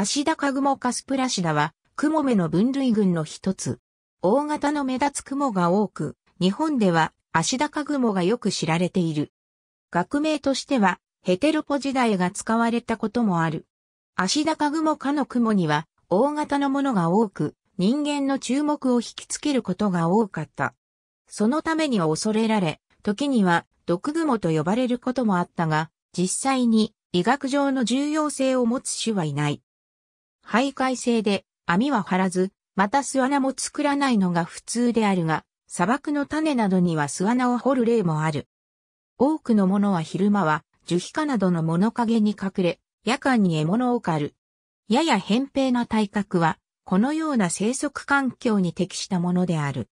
足高雲カスプラシダは、クモメの分類群の一つ。大型の目立つ雲が多く、日本では足高雲がよく知られている。学名としては、ヘテロポ時代が使われたこともある。足高雲科の雲には、大型のものが多く、人間の注目を引きつけることが多かった。そのために恐れられ、時には毒雲と呼ばれることもあったが、実際に医学上の重要性を持つ種はいない。徘徊性で網は張らず、また巣穴も作らないのが普通であるが、砂漠の種などには巣穴を掘る例もある。多くのものは昼間は樹皮化などの物陰に隠れ、夜間に獲物を狩る。やや扁平な体格は、このような生息環境に適したものである。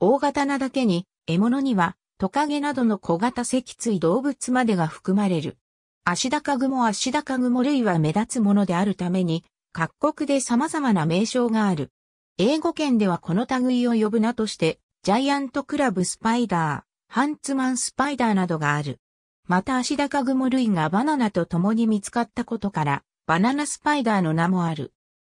大型なだけに、獲物には、トカゲなどの小型脊椎動物までが含まれる。足高雲足高雲類は目立つものであるために、各国で様々な名称がある。英語圏ではこの類を呼ぶ名として、ジャイアントクラブスパイダー、ハンツマンスパイダーなどがある。また、足高モ類がバナナと共に見つかったことから、バナナスパイダーの名もある。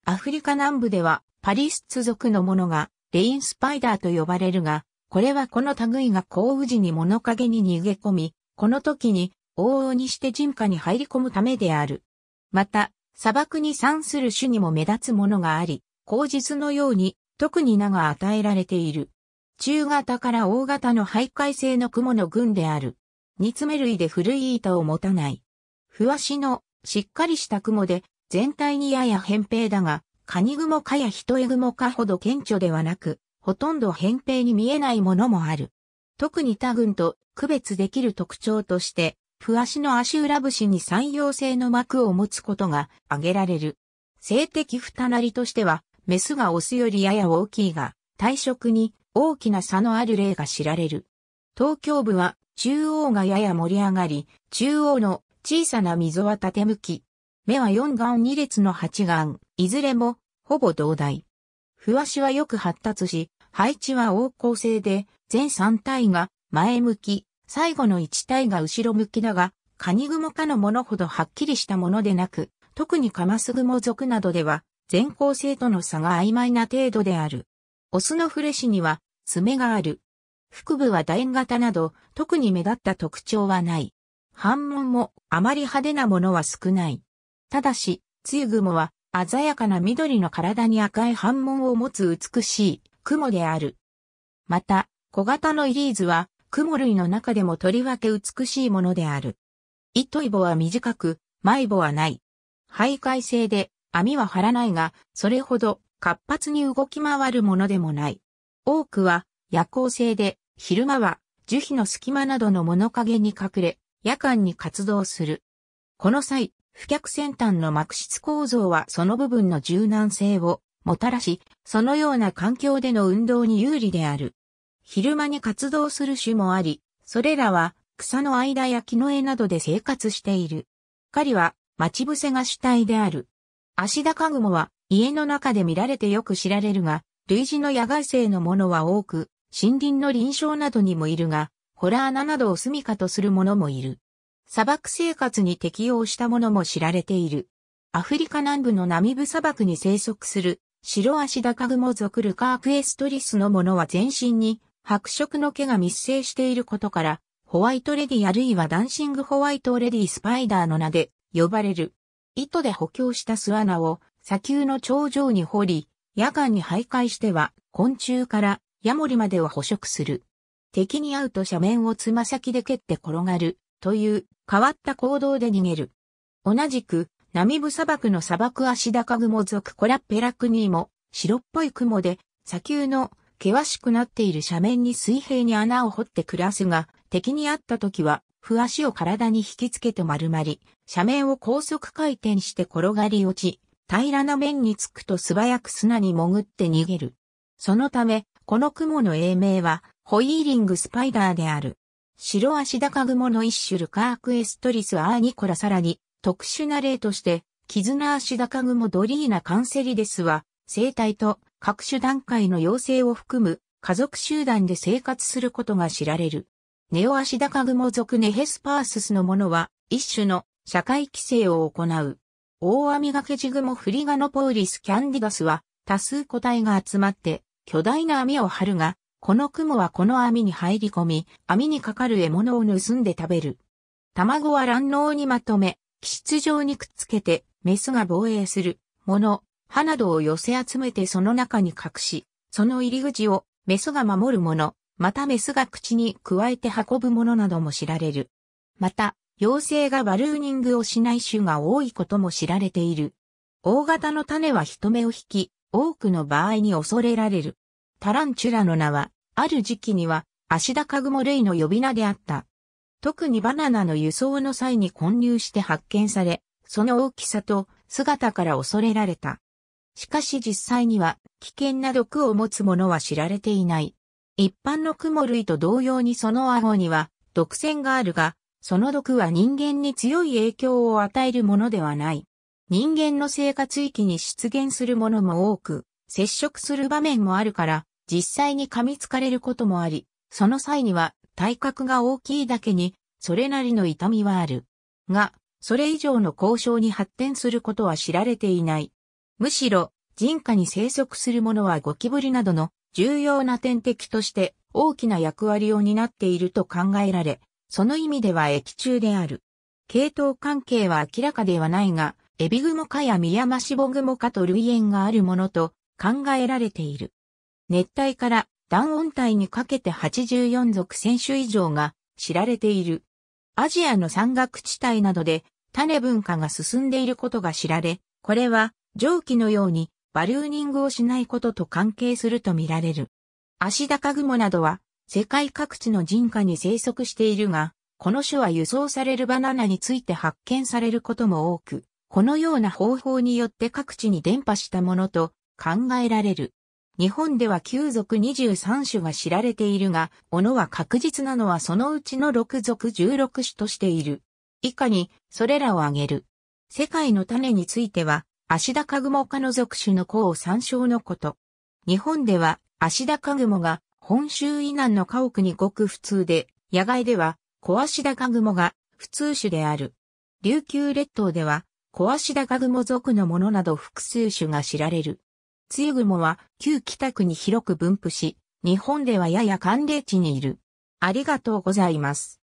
アフリカ南部では、パリスツ族のものが、レインスパイダーと呼ばれるが、これはこの類が降雨時に物陰に逃げ込み、この時に、往々にして人家に入り込むためである。また、砂漠に産する種にも目立つものがあり、口実のように特に名が与えられている。中型から大型の徘徊性の雲の群である。煮詰め類で古い板を持たない。ふわしのしっかりした雲で全体にやや扁平だが、カニ雲かやヒトエ雲かほど顕著ではなく、ほとんど扁平に見えないものもある。特に他群と区別できる特徴として、ふわしの足裏節に三葉性の膜を持つことが挙げられる。性的二なりとしては、メスがオスよりやや大きいが、体色に大きな差のある例が知られる。東京部は中央がやや盛り上がり、中央の小さな溝は縦向き。目は4眼2列の8眼、いずれもほぼ同大。ふわしはよく発達し、配置は横行性で、全3体が前向き、最後の一体が後ろ向きだが、カニグモかのものほどはっきりしたものでなく、特にカマスグモ族などでは、全校生との差が曖昧な程度である。オスのフレシには、爪がある。腹部は楕円型など、特に目立った特徴はない。反紋もあまり派手なものは少ない。ただし、ツユ雲は鮮やかな緑の体に赤い反紋を持つ美しい雲である。また、小型のイリーズは雲類の中でもとりわけ美しいものである。糸イボは短く、迷ぼはない。徘徊性で、網は張らないが、それほど活発に動き回るものでもない。多くは夜行性で、昼間は樹皮の隙間などの物陰に隠れ、夜間に活動する。この際、不脚先端の膜質構造はその部分の柔軟性をもたらし、そのような環境での運動に有利である。昼間に活動する種もあり、それらは草の間や木の絵などで生活している。狩りは待ち伏せが主体である。アシダカグモは家の中で見られてよく知られるが、類似の野外生のものは多く、森林の臨床などにもいるが、ホラー穴などを住処とするものもいる。砂漠生活に適応したものも知られている。アフリカ南部のナミブ砂漠に生息する、白足高雲属ルカークエストリスのものは全身に白色の毛が密生していることから、ホワイトレディあるいはダンシングホワイトレディスパイダーの名で呼ばれる。糸で補強した巣穴を砂丘の頂上に掘り、夜間に徘徊しては昆虫からヤモリまでを捕食する。敵に会うと斜面をつま先で蹴って転がるという変わった行動で逃げる。同じくナミブ砂漠の砂漠アシダカグモ属コラッペラクニーも白っぽい雲で砂丘の険しくなっている斜面に水平に穴を掘って暮らすが、敵にあった時は、ふ足を体に引きつけて丸まり、斜面を高速回転して転がり落ち、平らな面につくと素早く砂に潜って逃げる。そのため、この雲の英名は、ホイーリングスパイダーである。白足高雲の一種ルカークエストリス・アーニコラさらに、特殊な例として、キズナ足高雲ドリーナ・カンセリデスは、生態と各種段階の養成を含む家族集団で生活することが知られる。ネオアシダカグモ族ネヘスパーススのものは一種の社会規制を行う。大網掛けジグモフリガノポウリスキャンディガスは多数個体が集まって巨大な網を張るが、この雲はこの網に入り込み、網にかかる獲物を盗んで食べる。卵は卵嚢にまとめ、気質状にくっつけて、メスが防衛するもの。歯などを寄せ集めてその中に隠し、その入り口をメスが守るもの、またメスが口に加えて運ぶものなども知られる。また、妖精がバルーニングをしない種が多いことも知られている。大型の種は人目を引き、多くの場合に恐れられる。タランチュラの名は、ある時期には、アシダカグモ類の呼び名であった。特にバナナの輸送の際に混入して発見され、その大きさと姿から恐れられた。しかし実際には危険な毒を持つものは知られていない。一般のクモ類と同様にその顎には毒腺があるが、その毒は人間に強い影響を与えるものではない。人間の生活域に出現するものも多く、接触する場面もあるから、実際に噛みつかれることもあり、その際には体格が大きいだけに、それなりの痛みはある。が、それ以上の交渉に発展することは知られていない。むしろ、人家に生息するものはゴキブリなどの重要な天敵として大きな役割を担っていると考えられ、その意味では液中である。系統関係は明らかではないが、エビグモかやミヤマシボグモかと類縁があるものと考えられている。熱帯から暖温帯にかけて84属1000種以上が知られている。アジアの山岳地帯などで種文化が進んでいることが知られ、これは蒸気のようにバリューニングをしないことと関係するとみられる。足高雲などは世界各地の人家に生息しているが、この種は輸送されるバナナについて発見されることも多く、このような方法によって各地に伝播したものと考えられる。日本では9族23種が知られているが、斧は確実なのはそのうちの6族16種としている。以下に、それらを挙げる。世界の種については、足高も科の属種の項を参照のこと。日本では、足高もが本州以南の家屋にごく普通で、野外では小足高もが普通種である。琉球列島では小足高も属のものなど複数種が知られる。梅雨雲は旧北区に広く分布し、日本ではやや寒冷地にいる。ありがとうございます。